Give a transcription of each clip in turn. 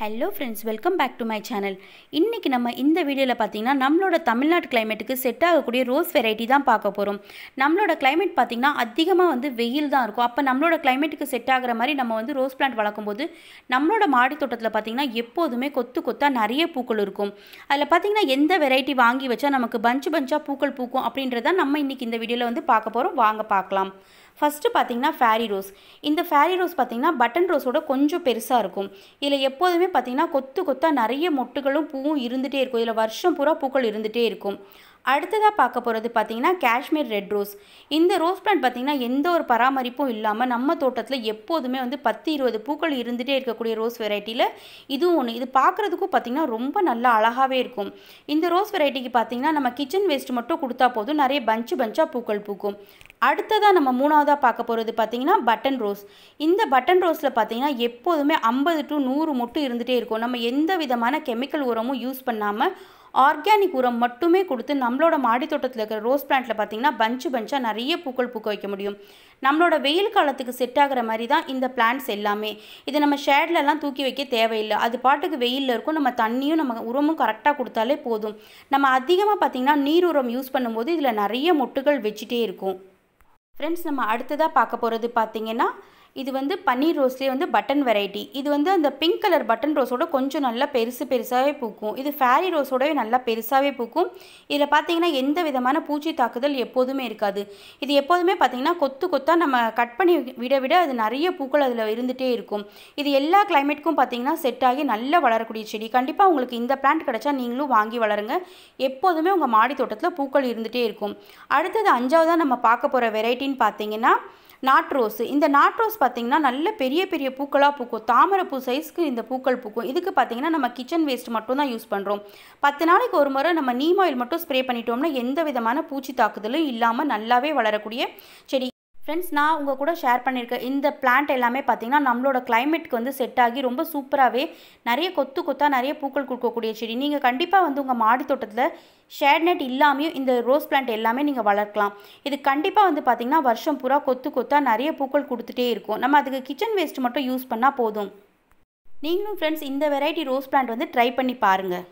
hello friends welcome back to my channel இன்றைக்கி நம்ம இந்த வீடியோவில் பார்த்திங்கன்னா நம்மளோட தமிழ்நாட்டு கிளைமேட்டுக்கு செட் ஆகக்கூடிய ரோஸ் வெரைட்டி தான் பார்க்க போகிறோம் நம்மளோட கிளைமேட் பார்த்திங்கன்னா அதிகமாக வந்து வெயில் தான் இருக்கும் அப்போ நம்மளோட கிளைமேட்டுக்கு செட் ஆகிற மாதிரி நம்ம வந்து ரோஸ் பிளான்ட் வளர்க்கும்போது நம்மளோட மாடி தோட்டத்தில் பார்த்திங்கன்னா எப்போதுமே கொத்து கொத்தாக நிறைய பூக்கள் இருக்கும் அதில் பார்த்திங்கன்னா எந்த வெரைட்டி வாங்கி வச்சா நமக்கு பஞ்சு பஞ்சாக பூக்கள் பூக்கும் அப்படின்றத நம்ம இன்றைக்கி இந்த வீடியோவில் வந்து பார்க்க போகிறோம் வாங்க பார்க்கலாம் ஃபஸ்ட்டு பார்த்திங்கன்னா ஃபேரி ரோஸ் இந்த ஃபேரி ரோஸ் பார்த்திங்கன்னா பட்டன் ரோஸோட கொஞ்சம் பெருசாக இருக்கும் இதில் எப்போதுமே பார்த்திங்கன்னா கொத்து கொத்தாக நிறைய மொட்டுகளும் பூவும் இருந்துகிட்டே இருக்கும் இதில் வருஷம் பூரா பூக்கள் இருந்துகிட்டே இருக்கும் அடுத்ததாக பார்க்க போகிறது பார்த்தீங்கன்னா காஷ்மீர் ரெட் ரோஸ் இந்த ரோஸ் பிளான்ட் பார்த்தீங்கன்னா எந்த ஒரு பராமரிப்பும் இல்லாமல் நம்ம தோட்டத்தில் எப்போதுமே வந்து பத்து இருபது பூக்கள் இருந்துகிட்டே இருக்கக்கூடிய ரோஸ் வெரைட்டியில் இதுவும் ஒன்று இது பார்க்குறதுக்கும் பார்த்திங்கன்னா ரொம்ப நல்லா அழகாகவே இருக்கும் இந்த ரோஸ் வெரைட்டிக்கு பார்த்திங்கன்னா நம்ம கிச்சன் வேஸ்ட் மட்டும் கொடுத்தா போதும் நிறைய பஞ்சு பஞ்சாக பூக்கள் பூக்கும் அடுத்ததாக நம்ம மூணாவதாக பார்க்க போகிறது பார்த்திங்கன்னா பட்டன் ரோஸ் இந்த பட்டன் ரோஸில் பார்த்திங்கன்னா எப்போதுமே ஐம்பது டு நூறு மொட்டு இருந்துகிட்டே இருக்கும் நம்ம எந்த விதமான கெமிக்கல் உரமும் யூஸ் பண்ணாமல் ஆர்கானிக் உரம் மட்டுமே கொடுத்து நம்மளோட தோட்டத்தில் இருக்கிற ரோஸ் பிளான்ட்டில் பார்த்தீங்கன்னா பஞ்சு பஞ்சாக நிறைய பூக்கள் பூக்க வைக்க முடியும் நம்மளோட வெயில் காலத்துக்கு செட் ஆகிற மாதிரி தான் இந்த பிளான்ட்ஸ் எல்லாமே இதை நம்ம ஷேட்லலாம் தூக்கி வைக்க தேவையில்லை அது பாட்டுக்கு வெயிலில் இருக்கும் நம்ம தண்ணியும் நம்ம உரமும் கரெக்டாக கொடுத்தாலே போதும் நம்ம அதிகமாக பார்த்திங்கன்னா நீர் உரம் யூஸ் பண்ணும்போது இதில் நிறைய மொட்டுகள் வச்சுட்டே இருக்கும் ஃப்ரெண்ட்ஸ் நம்ம அடுத்ததாக பார்க்க போகிறது பார்த்திங்கன்னா இது வந்து பன்னீர் ரோஸ்லேயே வந்து பட்டன் வெரைட்டி இது வந்து அந்த பிங்க் கலர் பட்டன் ரோஸோட கொஞ்சம் நல்லா பெருசு பெருசாகவே பூக்கும் இது ஃபேரி ரோஸோடவே நல்லா பெருசாகவே பூக்கும் இதில் பார்த்தீங்கன்னா எந்த விதமான பூச்சி தாக்குதல் எப்போதுமே இருக்காது இது எப்போதுமே பார்த்தீங்கன்னா கொத்து கொத்தாக நம்ம கட் பண்ணி விட விட அது நிறைய பூக்கள் அதில் இருந்துகிட்டே இருக்கும் இது எல்லா கிளைமேட்டுக்கும் பார்த்தீங்கன்னா செட் ஆகி நல்லா வளரக்கூடிய செடி கண்டிப்பாக உங்களுக்கு இந்த பிளான்ட் கிடச்சா நீங்களும் வாங்கி வளருங்க எப்போதுமே உங்கள் மாடி தோட்டத்தில் பூக்கள் இருந்துகிட்டே இருக்கும் அடுத்தது அஞ்சாவதாக நம்ம பார்க்க போகிற வெரைட்டின்னு பார்த்தீங்கன்னா நாட் ரோஸ் இந்த நாட் ரோஸ் பார்த்திங்கன்னா நல்ல பெரிய பெரிய பூக்களாக பூக்கும் தாமரை பூ சைஸ்க்கு இந்த பூக்கள் பூக்கும் இதுக்கு பார்த்திங்கன்னா நம்ம கிச்சன் வேஸ்ட் மட்டும் தான் யூஸ் பண்ணுறோம் பத்து நாளைக்கு ஒரு முறை நம்ம நீம் ஆயில் மட்டும் ஸ்ப்ரே பண்ணிட்டோம்னா எந்த விதமான பூச்சி தாக்குதலும் இல்லாமல் நல்லாவே வளரக்கூடிய செடி ஃப்ரெண்ட்ஸ் நான் உங்கள் கூட ஷேர் பண்ணியிருக்கேன் இந்த பிளான்ட் எல்லாமே பார்த்திங்கன்னா நம்மளோட கிளைமேட்டுக்கு வந்து செட் ஆகி ரொம்ப சூப்பராகவே நிறைய கொத்து கொத்தாக நிறைய பூக்கள் கொடுக்கக்கூடிய செடி நீங்கள் கண்டிப்பாக வந்து உங்கள் மாடி தோட்டத்தில் ஷேட்நெட் இல்லாமையும் இந்த ரோஸ் பிளான்ட் எல்லாமே நீங்கள் வளர்க்கலாம் இது கண்டிப்பாக வந்து பார்த்திங்கன்னா வருஷம் பூரா கொத்து கொத்தாக நிறைய பூக்கள் கொடுத்துட்டே இருக்கும் நம்ம அதுக்கு கிச்சன் வேஸ்ட் மட்டும் யூஸ் பண்ணால் போதும் நீங்களும் ஃப்ரெண்ட்ஸ் இந்த வெரைட்டி ரோஸ் பிளான்ட் வந்து ட்ரை பண்ணி பாருங்கள்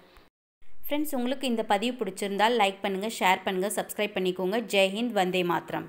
ஃப்ரெண்ட்ஸ் உங்களுக்கு இந்த பதிவு பிடிச்சிருந்தால் லைக் பண்ணுங்கள் ஷேர் பண்ணுங்கள் சப்ஸ்கிரைப் பண்ணிக்கோங்க ஜெய்ஹிந்த் வந்தே மாத்திரம்